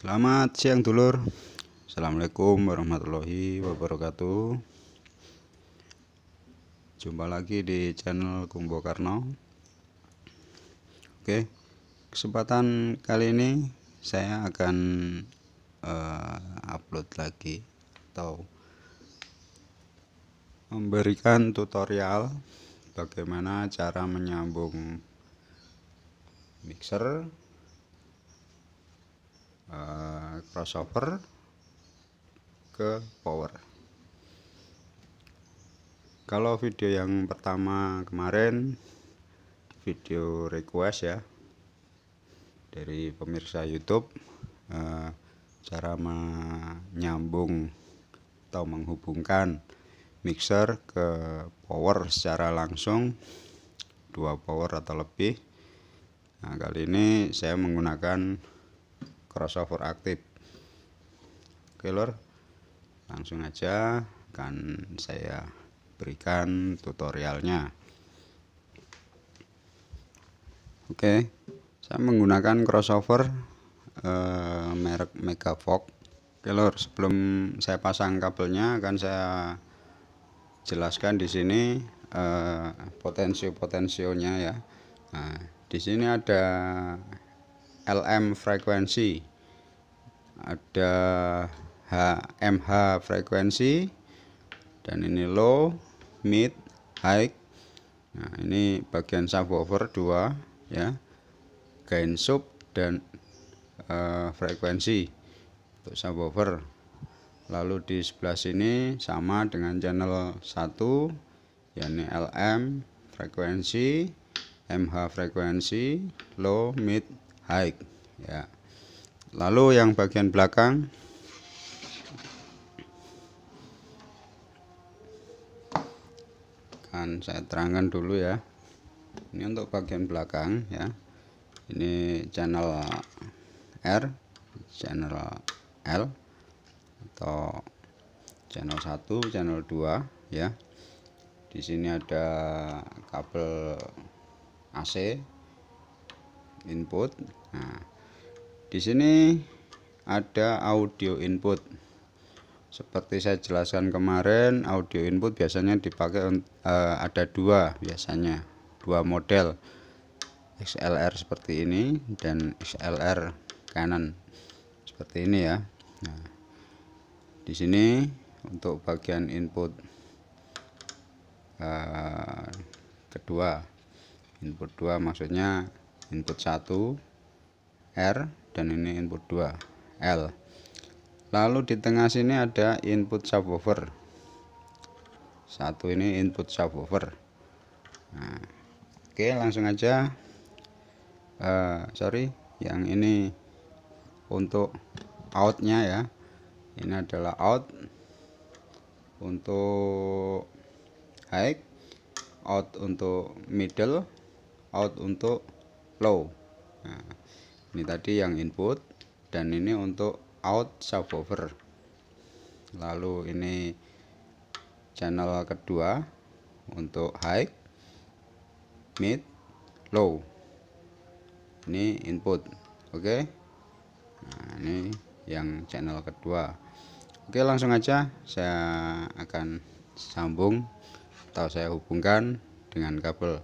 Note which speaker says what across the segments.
Speaker 1: Selamat siang dulur Assalamualaikum warahmatullahi wabarakatuh Jumpa lagi di channel Kumbo Karno Oke Kesempatan kali ini Saya akan uh, Upload lagi Atau Memberikan tutorial Bagaimana cara menyambung Mixer Eh, crossover ke power kalau video yang pertama kemarin video request ya dari pemirsa YouTube eh, cara menyambung atau menghubungkan mixer ke power secara langsung dua power atau lebih nah kali ini saya menggunakan crossover aktif oke lor langsung aja akan saya berikan tutorialnya oke saya menggunakan crossover eh, merek Megafox oke lor sebelum saya pasang kabelnya akan saya jelaskan di sini eh, potensi-potensionya ya nah, di sini ada LM frekuensi ada hmh frekuensi dan ini low, mid, high. Nah, ini bagian subwoofer 2 ya. Gain sub dan uh, frekuensi untuk subwoofer. Lalu di sebelah sini sama dengan channel 1 yakni LM frekuensi, MH frekuensi, low, mid, high ya lalu yang bagian belakang akan saya terangkan dulu ya ini untuk bagian belakang ya ini channel R channel L atau channel 1 channel 2 ya di sini ada kabel AC input nah di sini ada audio input. Seperti saya jelaskan kemarin, audio input biasanya dipakai uh, ada dua biasanya, dua model XLR seperti ini dan XLR kanan seperti ini ya. Nah, di sini untuk bagian input uh, kedua, input dua maksudnya input satu R dan ini input 2 L lalu di tengah sini ada input subwoofer satu ini input subwoofer nah, oke langsung aja uh, sorry yang ini untuk outnya ya ini adalah out untuk high out untuk middle out untuk low nah, ini tadi yang input dan ini untuk out subwoofer lalu ini channel kedua untuk high mid low ini input oke okay? nah ini yang channel kedua oke okay, langsung aja saya akan sambung atau saya hubungkan dengan kabel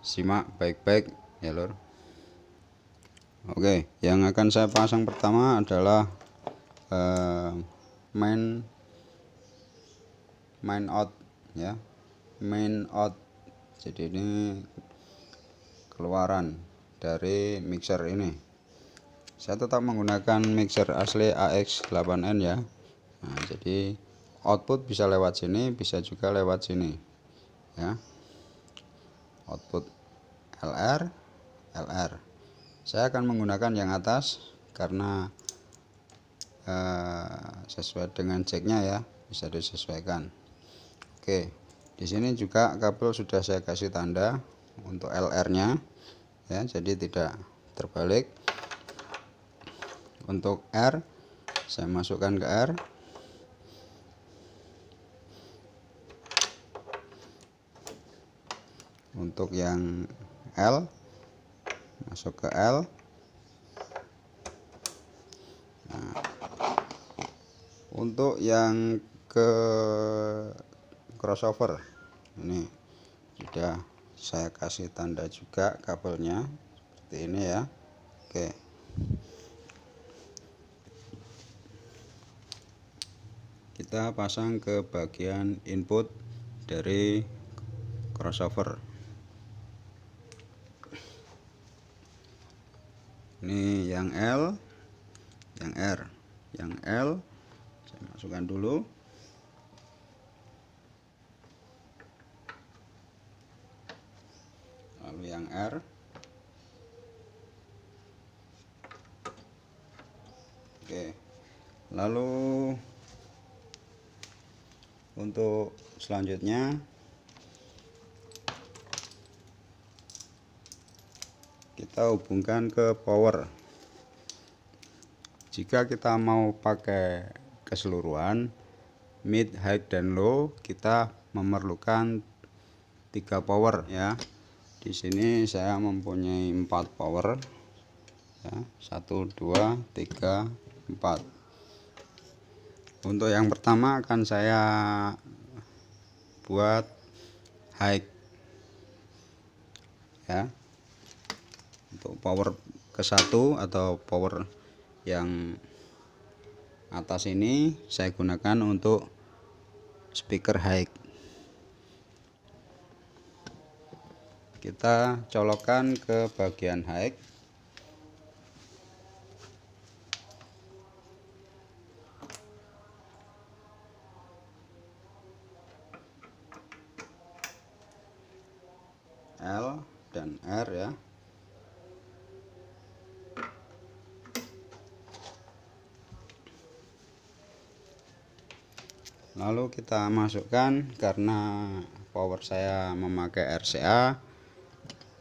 Speaker 1: simak baik-baik ya lor Oke, yang akan saya pasang pertama adalah uh, main main out ya. Main out. Jadi ini keluaran dari mixer ini. Saya tetap menggunakan mixer asli AX8N ya. Nah, jadi output bisa lewat sini, bisa juga lewat sini. Ya. Output LR LR saya akan menggunakan yang atas karena uh, sesuai dengan ceknya ya bisa disesuaikan oke di sini juga kabel sudah saya kasih tanda untuk LR nya ya jadi tidak terbalik untuk R saya masukkan ke R untuk yang L masuk ke L nah, untuk yang ke crossover ini sudah saya kasih tanda juga kabelnya seperti ini ya oke kita pasang ke bagian input dari crossover ini yang L yang R yang L saya masukkan dulu lalu yang R oke lalu untuk selanjutnya kita hubungkan ke power jika kita mau pakai keseluruhan mid, high, dan low kita memerlukan tiga power ya di sini saya mempunyai empat power ya satu dua tiga empat untuk yang pertama akan saya buat high ya Gitu. power ke satu atau power yang atas ini saya gunakan untuk speaker high kita colokan ke bagian high L dan R ya lalu kita masukkan karena power saya memakai RCA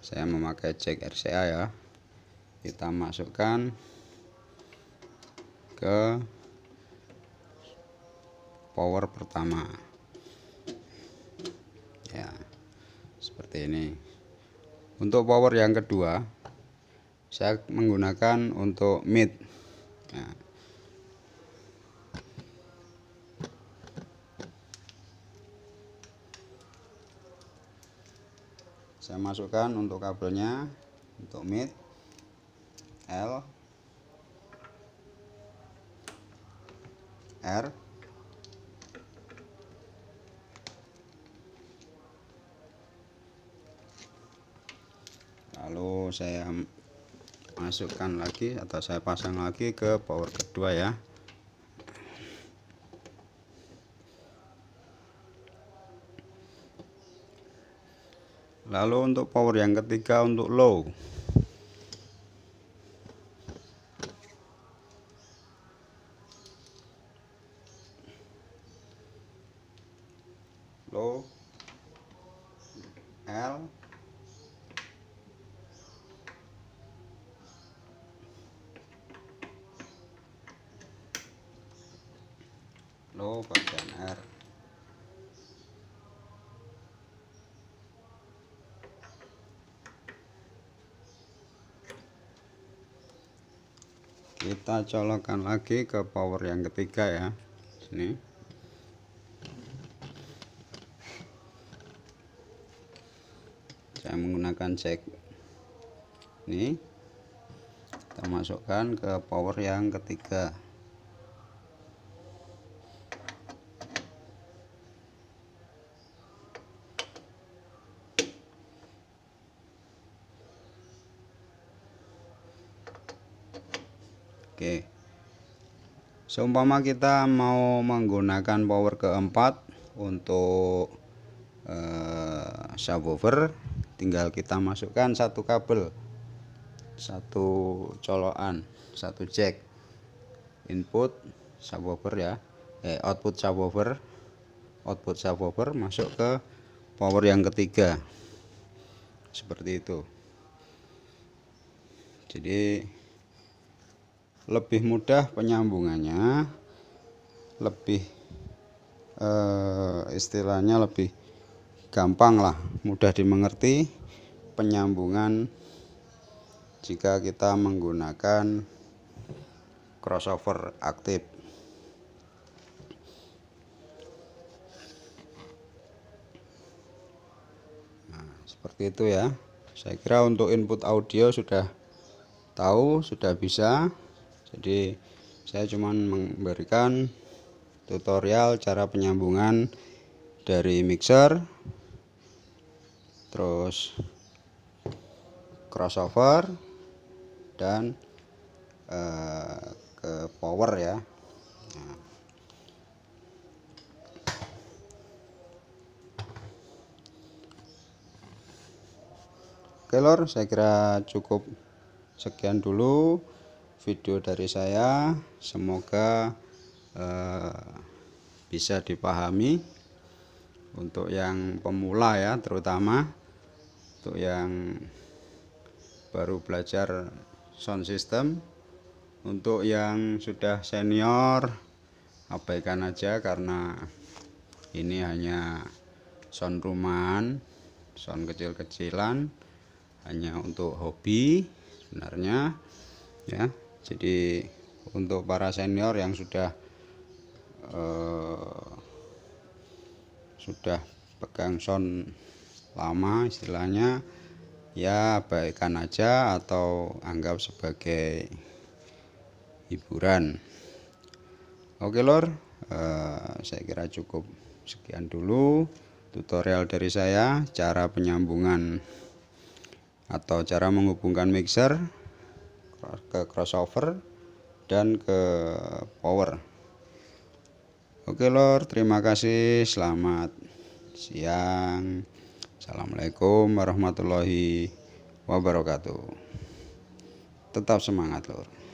Speaker 1: saya memakai jack RCA ya kita masukkan ke power pertama ya seperti ini untuk power yang kedua saya menggunakan untuk mid nah, saya masukkan untuk kabelnya untuk mid L R lalu saya masukkan lagi atau saya pasang lagi ke power kedua ya lalu untuk power yang ketiga untuk low kita colokkan lagi ke power yang ketiga ya sini saya menggunakan jack ini kita masukkan ke power yang ketiga Oke. Seumpama kita mau menggunakan power keempat untuk uh, subwoofer, tinggal kita masukkan satu kabel, satu colokan, satu jack input subwoofer ya, eh output subwoofer, output subwoofer masuk ke power yang ketiga, seperti itu. Jadi lebih mudah penyambungannya lebih eh, istilahnya lebih gampang lah mudah dimengerti penyambungan jika kita menggunakan crossover aktif nah, seperti itu ya saya kira untuk input audio sudah tahu sudah bisa jadi saya cuma memberikan tutorial cara penyambungan dari mixer terus crossover dan uh, ke power ya oke lor saya kira cukup sekian dulu video dari saya semoga eh, bisa dipahami untuk yang pemula ya terutama untuk yang baru belajar sound system untuk yang sudah senior abaikan aja karena ini hanya sound rumahan sound kecil-kecilan hanya untuk hobi sebenarnya ya jadi untuk para senior yang sudah eh, sudah pegang sound lama istilahnya ya baikkan aja atau anggap sebagai hiburan oke lor eh, saya kira cukup sekian dulu tutorial dari saya cara penyambungan atau cara menghubungkan mixer ke crossover dan ke power Oke Lor terima kasih selamat siang Assalamualaikum warahmatullahi wabarakatuh tetap semangat Lor